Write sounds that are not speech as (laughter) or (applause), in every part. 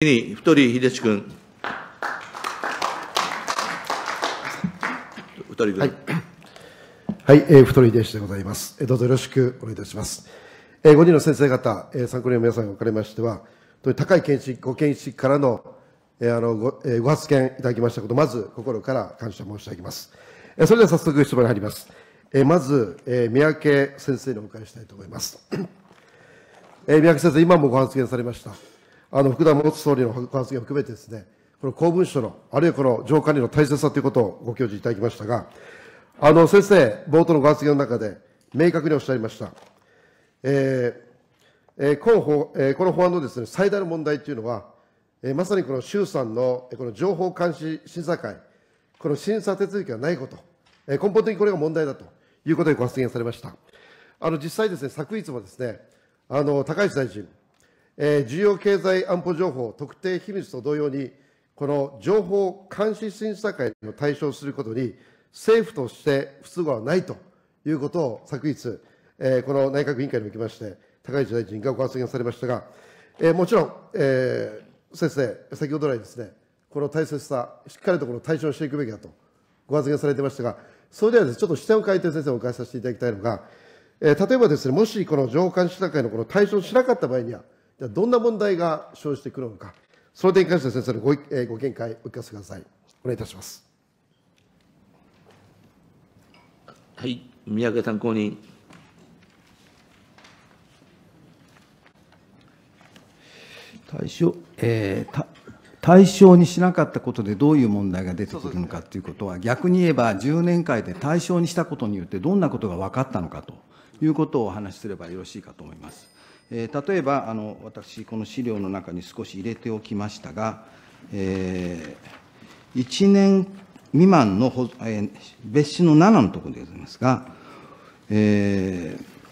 に太秀地君。太君。はい。はい、えー、太秀地でございます。えどうぞよろしくお願いいたします。えー、5人の先生方、えー、参考人の皆さんにおかれましては、高い見識、ご見識からの、えー、あのご、えー、ご発言いただきましたこと、まず心から感謝申し上げます。えー、それでは早速質問に入ります。えー、まず、えー、三宅先生にお伺いしたいと思います。えー、三宅先生、今もご発言されました。あの福田元総理のご発言を含めてですね、この公文書の、あるいはこの上管理の大切さということをご教示いただきましたが、あの先生、冒頭のご発言の中で、明確におっしゃいました。えーえー、この法えー、この法案のです、ね、最大の問題というのは、えー、まさにこの衆参のこの情報監視審査会、この審査手続きがないこと、えー、根本的にこれが問題だということでご発言されました。あの実際ですね、昨日もですね、あの高市大臣、重要経済安保情報特定秘密と同様に、この情報監視審査会の対象することに、政府として不都合はないということを昨日、えこの内閣委員会におきまして、高市大臣がご発言されましたが、えもちろん、え先生、先ほど来ですね、この大切さ、しっかりとこの対象していくべきだとご発言されてましたが、それではです、ね、ちょっと視点を変えて先生、お伺いさせていただきたいのが、え例えばですね、もしこの情報監視査会のこの対象しなかった場合には、じゃどんな問題が生じてくるのか、その点に関して先生のご,、えご見解、お聞かせください。お願いいたします。はい、三宅参考人。対象、えー、対象にしなかったことでどういう問題が出てくるのかということは、逆に言えば10年間で対象にしたことによってどんなことが分かったのかということをお話しすればよろしいかと思います。例えば、私、この資料の中に少し入れておきましたが、1年未満の別紙の7のところでございますが、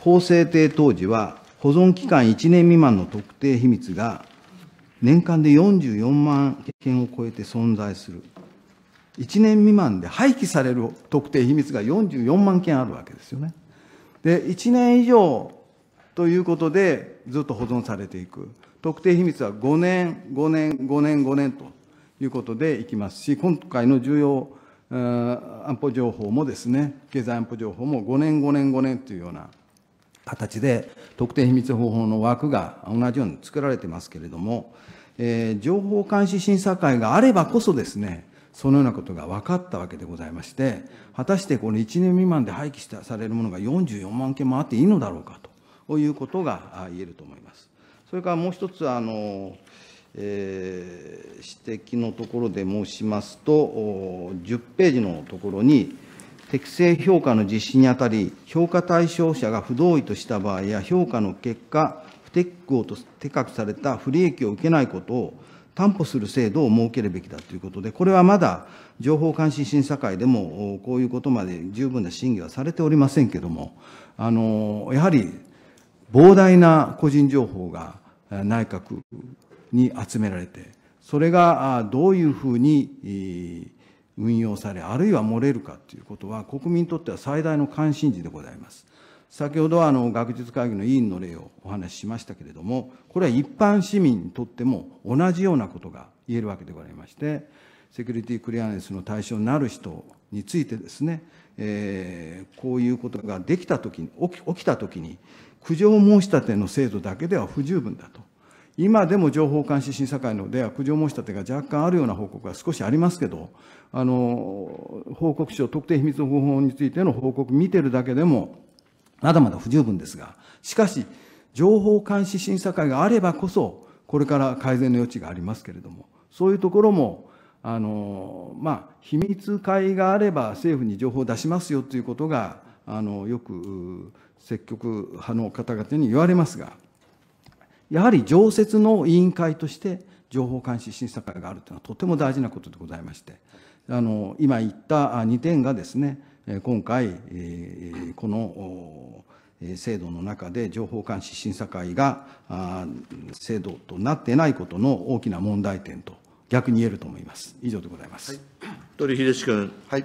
法制定当時は、保存期間1年未満の特定秘密が年間で44万件を超えて存在する。1年未満で廃棄される特定秘密が44万件あるわけですよね。で、1年以上ということで、ずっと保存されていく。特定秘密は5年、5年、5年、5年ということでいきますし、今回の重要安保情報もですね、経済安保情報も5年、5年、5年というような形で、特定秘密保護法の枠が同じように作られてますけれども、えー、情報監視審査会があればこそですね、そのようなことが分かったわけでございまして、果たしてこの1年未満で廃棄したされるものが44万件もあっていいのだろうかと。ということが言えると思います。それからもう一つあの、えー、指摘のところで申しますと、10ページのところに、適正評価の実施にあたり、評価対象者が不同意とした場合や、評価の結果、不適合と手格された不利益を受けないことを担保する制度を設けるべきだということで、これはまだ情報監視審査会でも、こういうことまで十分な審議はされておりませんけれども、あのやはり膨大な個人情報が内閣に集められてそれがどういうふうに運用されあるいは漏れるかということは国民にとっては最大の関心事でございます。先ほどあの学術会議の委員の例をお話ししましたけれどもこれは一般市民にとっても同じようなことが言えるわけでございましてセキュリティクリアネスの対象になる人についてですね、えー、こういうことができた時に起き起きた時に苦情申し立ての制度だけでは不十分だと。今でも情報監視審査会のでは苦情申し立てが若干あるような報告が少しありますけど、あの、報告書、特定秘密保護法についての報告見てるだけでも、まだまだ不十分ですが、しかし、情報監視審査会があればこそ、これから改善の余地がありますけれども、そういうところも、あの、まあ、秘密会があれば政府に情報を出しますよということが、あの、よく、積極派の方々に言われますが、やはり常設の委員会として、情報監視審査会があるというのはとても大事なことでございまして、あの今言った2点がですね、今回、この制度の中で情報監視審査会が制度となっていないことの大きな問題点と逆に言えると思います。以上でございます。はい、鳥秀君。はい、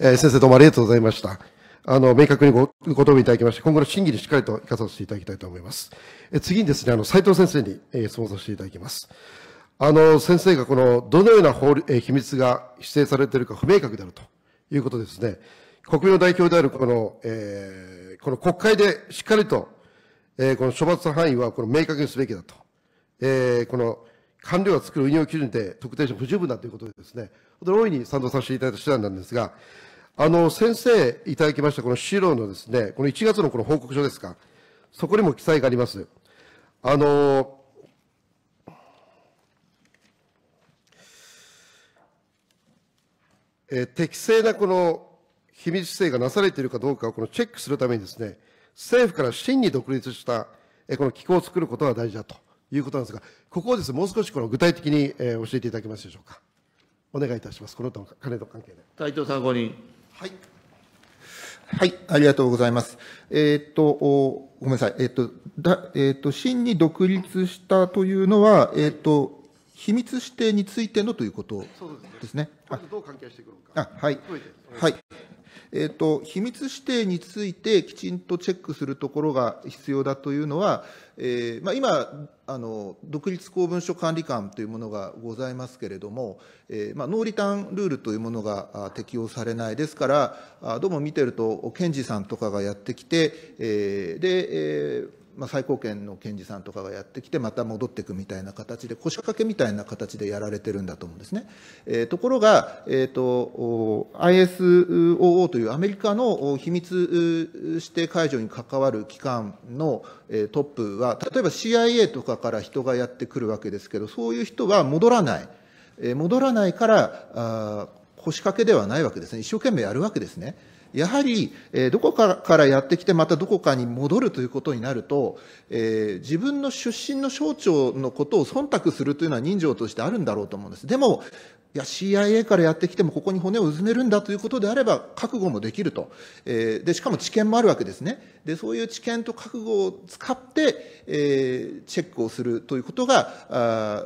え先生どうもありがとうございました。あの、明確にご、ご答弁いただきまして、今後の審議にしっかりと生かさせていただきたいと思います。え次にですね、あの、斉藤先生に、えー、質問させていただきます。あの、先生がこの、どのような法律、えー、秘密が指定されているか不明確であるということですね。国民の代表であるこの、えー、この国会でしっかりと、えー、この処罰範囲はこの明確にすべきだと。えー、この、官僚が作る運用基準で特定し不十分だということでですね、本当に大いに賛同させていただいた手段なんですが、あの、先生いただきましたこの資料のですね、この1月のこの報告書ですか、そこにも記載があります。あの、えー、適正なこの秘密性がなされているかどうかをこのチェックするためにですね、政府から真に独立した、えー、この機構を作ることが大事だということなんですが、ここをですね、もう少しこの具体的に、えー、教えていただけますでしょうか。お願いいたします。この他の関係で。斉藤参考人。はい。はい、ありがとうございます。えー、っと、ごめんなさい。えー、っと、だえー、っと、真に独立したというのは、えっと、秘密指定についてのということですね。そうですね。どう関係してくるのか。あ、はい。はい。えーと、秘密指定についてきちんとチェックするところが必要だというのは、えー、まあ、今あの、独立公文書管理官というものがございますけれども、えー、まあ、ノーリターンルールというものが適用されない、ですから、どうも見てると、検事さんとかがやってきて、えー、で、えーまあ、最高検の検事さんとかがやってきて、また戻っていくみたいな形で、腰掛けみたいな形でやられてるんだと思うんですね。えー、ところが、えーと、ISOO というアメリカの秘密指定解除に関わる機関のトップは、例えば CIA とかから人がやってくるわけですけど、そういう人は戻らない。戻らないから、腰掛けではないわけですね。一生懸命やるわけですね。やはり、えどこかからやってきて、またどこかに戻るということになると、えー、自分の出身の省庁のことを忖度するというのは人情としてあるんだろうと思うんです。でも、いや、CIA からやってきてもここに骨をうずめるんだということであれば、覚悟もできると。えー、で、しかも知見もあるわけですね。で、そういう知見と覚悟を使って、えー、チェックをするということが、あ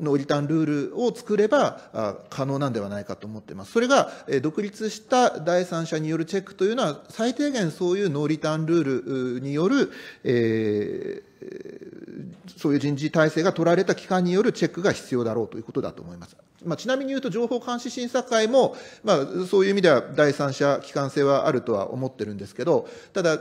ーリターンルールを作ればあ、可能なんではないかと思っています。それが、え独立した第三者によるるチェックというのは、最低限そういうノーリターンルールによる、えー、そういう人事体制が取られた期間によるチェックが必要だろうということだと思います。まあ、ちなみに言うと情報監視審査会も、まあ、そういう意味では第三者機関性はあるとは思ってるんですけど、ただ、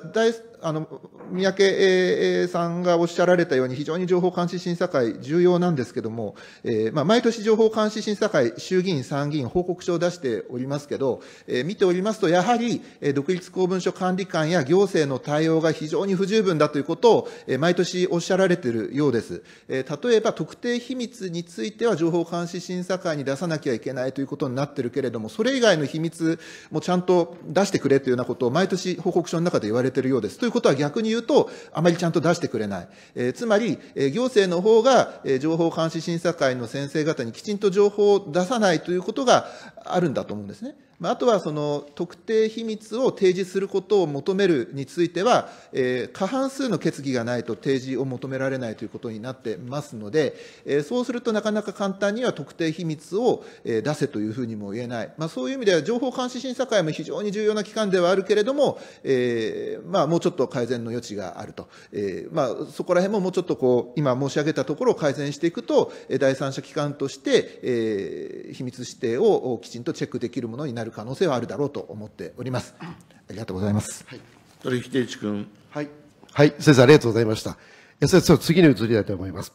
あの三宅さんがおっしゃられたように、非常に情報監視審査会、重要なんですけども、えーまあ、毎年情報監視審査会、衆議院、参議院、報告書を出しておりますけど、えー、見ておりますと、やはり、えー、独立公文書管理官や行政の対応が非常に不十分だということを、えー、毎年おっしゃられているようです。えー、例えば、特定秘密については、情報監視審査会外に出さなきゃいけないということになってるけれども、それ以外の秘密もちゃんと出してくれというようなことを毎年報告書の中で言われているようです。ということは逆に言うと、あまりちゃんと出してくれない。えー、つまり、えー、行政の方が、えー、情報監視審査会の先生方にきちんと情報を出さないということがあるんだと思うんですね。あとはその特定秘密を提示することを求めるについては、えー、過半数の決議がないと提示を求められないということになってますので、えー、そうするとなかなか簡単には特定秘密を、え出せというふうにも言えない、まあ、そういう意味では情報監視審査会も非常に重要な機関ではあるけれども、えーまあ、もうちょっと改善の余地があると、えーまあ、そこら辺ももうちょっとこう今申し上げたところを改善していくと、第三者機関として、えー、秘密指定をきちんとチェックできるものになる。る可能性はあるだろうと思っております。ありがとうございます。はい、鳥木定一君。はい。はい、先生ありがとうございました。先生、次に移りたいと思います。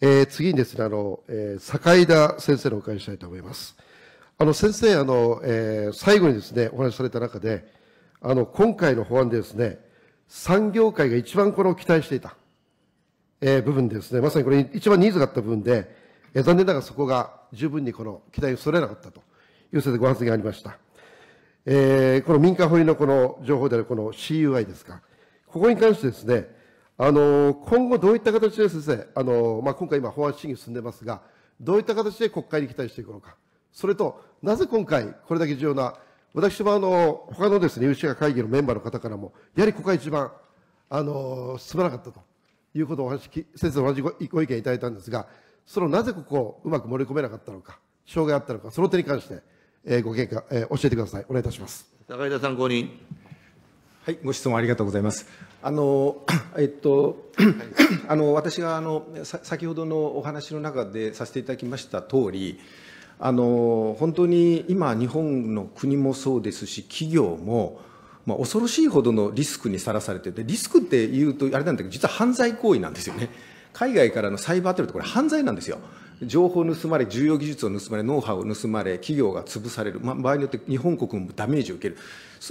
えー、次にですね、あの、えー、坂井田先生のお伺いしたいと思います。あの、先生、あの、えー、最後にですね、お話しされた中で、あの、今回の法案でですね、産業界が一番これを期待していた、えー、部分ですね、まさにこれ一番ニーズがあった部分で、えー、残念ながらそこが十分にこの期待をそれなかったと。郵政でご発言ありました。えー、この民間保有のこの情報であるこの CUI ですか。ここに関してですね、あの、今後どういった形で先生、あの、まあ、今回今法案審議進んでますが、どういった形で国会に期待していくのか。それと、なぜ今回これだけ重要な、私もあの、他のですね、有識者会議のメンバーの方からも、やはりここが一番、あの、進まなかったということをお話、先生同じご意見いただいたんですが、そのなぜここをうまく盛り込めなかったのか、障害あったのか、その点に関して、えー、ご見解、えー、教えてください。お願いいたします。高井田参考人。はい、ご質問ありがとうございます。あの、(coughs) えっと、(coughs) あの、私が、あの、先ほどのお話の中でさせていただきました通り。あの、本当に、今、日本の国もそうですし、企業も。まあ、恐ろしいほどのリスクにさらされてて、リスクっていうと、あれなんだけど、実は犯罪行為なんですよね。海外からのサイバーテロってこれ犯罪なんですよ。情報を盗まれ、重要技術を盗まれ、ノウハウを盗まれ、企業が潰される、まあ、場合によって日本国もダメージを受ける。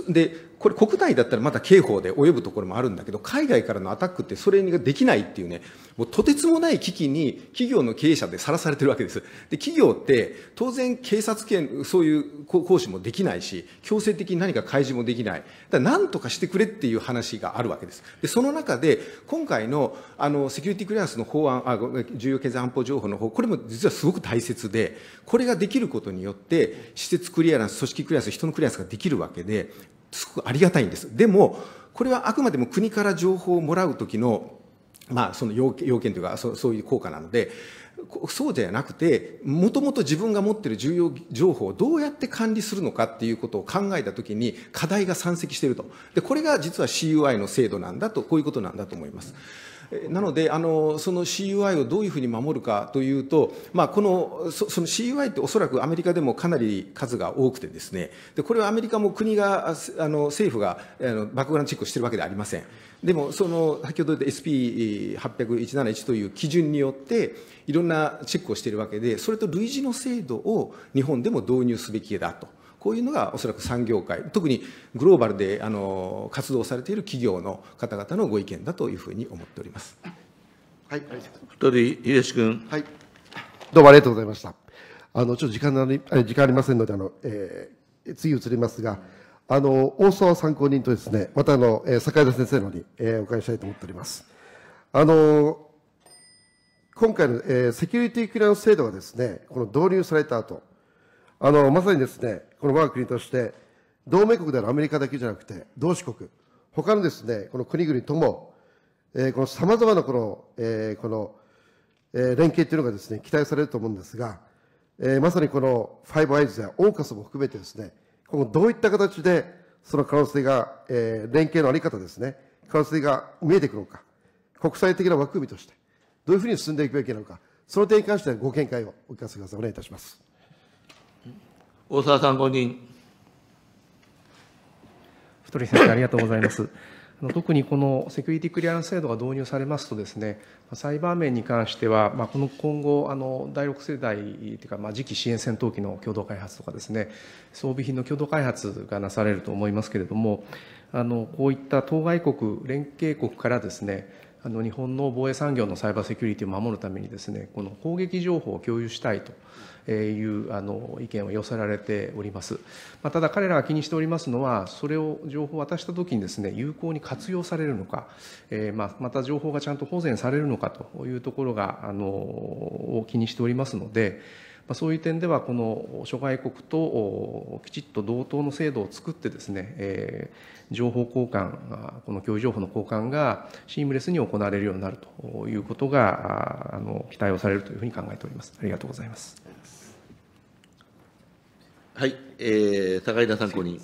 でこれ国内だったらまた刑法で及ぶところもあるんだけど海外からのアタックってそれができないっていうねもうとてつもない危機に企業の経営者でさらされてるわけですで企業って当然警察権そういう行使もできないし強制的に何か開示もできないだ何とかしてくれっていう話があるわけですでその中で今回のあのセキュリティクリアランスの法案あ重要経済安保情報の方これも実はすごく大切でこれができることによって施設クリアランス組織クリアランス人のクリアランスができるわけですごくありがたいんです。でも、これはあくまでも国から情報をもらうときの、まあ、その要件というかそう、そういう効果なので、そうじゃなくて、もともと自分が持っている重要情報をどうやって管理するのかっていうことを考えたときに課題が山積していると。で、これが実は CUI の制度なんだと、こういうことなんだと思います。なのであのその CUI をどういうふうに守るかというと、まあ、このその CUI っておそらくアメリカでもかなり数が多くてですねでこれはアメリカも国があの政府があのバックグラウンドチェックしてるわけではありません。でもその先ほど言った SP800-171 という基準によっていろんなチェックをしているわけでそれと類似の制度を日本でも導入すべきだと。こういうのがおそらく産業界特にグローバルであの活動されている企業の方々のご意見だというふうに思っております。はい、鳥秀君、はい、どうもありがとうございました。あのちょっと時間なり時間ありませんのであの、えー、次移りますが。あの大沢参考人とですね、またあの、え坂井田先生のに、えー、お伺いしたいと思っております。あの今回の、えー、セキュリティクリアンス制度がですね、この導入された後、あの、まさにですね、この我が国として、同盟国であるアメリカだけじゃなくて、同志国、他のですね、この国々とも、えー、この様々なこの、えー、この、えー、連携というのがですね、期待されると思うんですが、えー、まさにこのファイブアイズやオーカスも含めてですね、今後どういった形で、その可能性が、えー、連携のあり方ですね、可能性が見えてくるのか、国際的な枠組みとして、どういうふうに進んでいくべきなのか、その点に関してはご見解をお聞かせください。お願いいたします。大沢参考人。太り先生、ありがとうございます。特にこのセキュリティクリアランス制度が導入されますとですね、サイバー面に関しては、まあ、この今後、あの第6世代というか、まあ、次期支援戦闘機の共同開発とかですね、装備品の共同開発がなされると思いますけれども、あのこういった当該国、連携国からですね、あの日本の防衛産業のサイバーセキュリティを守るためにですねこの攻撃情報を共有したいというあの意見を寄せられております、まあ、ただ彼らが気にしておりますのはそれを情報を渡した時にですね有効に活用されるのか、えー、まあまた情報がちゃんと保全されるのかというところがあのを気にしておりますのでまあ、そういう点ではこの諸外国ときちっと同等の制度を作ってですね、え情報交換この共有情報の交換がシームレスに行われるようになるということがあの期待をされるというふうに考えておりますありがとうございますはい、えー、高井田参考人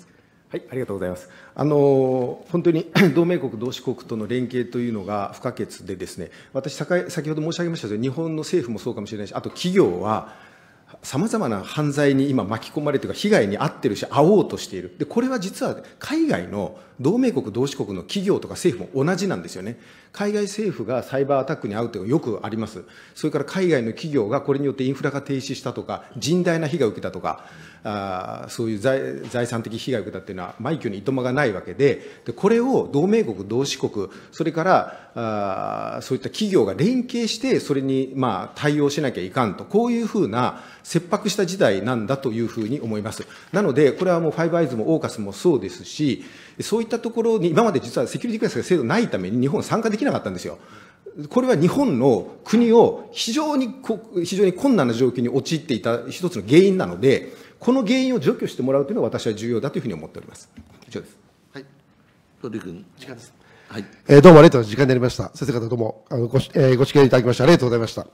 はい、ありがとうございます。あの本当に (coughs) 同盟国、同志国との連携というのが不可欠で、ですね私、先ほど申し上げましたように、日本の政府もそうかもしれないし、あと企業は、さまざまな犯罪に今巻き込まれてるか被害に遭ってるし会おうとしているでこれは実は海外の同盟国、同志国の企業とか政府も同じなんですよね。海外政府がサイバーアタックに遭うというのはよくあります。それから海外の企業がこれによってインフラが停止したとか、甚大な被害を受けたとか、あそういう財財産的被害を受けたっていうのは、枚挙にいとまがないわけで、でこれを同盟国、同志国、それからあそういった企業が連携して、それにまあ対応しなきゃいかんと、こういうふうな切迫した事態なんだというふうに思います。なので、これはもうファイブアイズもオーカスもそうですし、そういったったところに、今まで実はセキュリティクラスが制度ないために日本参加できなかったんですよ。これは日本の国を非常に非常に困難な状況に陥っていた一つの原因なので、この原因を除去してもらうというのは私は重要だというふうに思っております。以上です。はい。鳥君、時間です。はい。えー、どうもありがとうございました。時間になりました。先生方どうも、あのご、えー、ご支援いただきましてありがとうございました。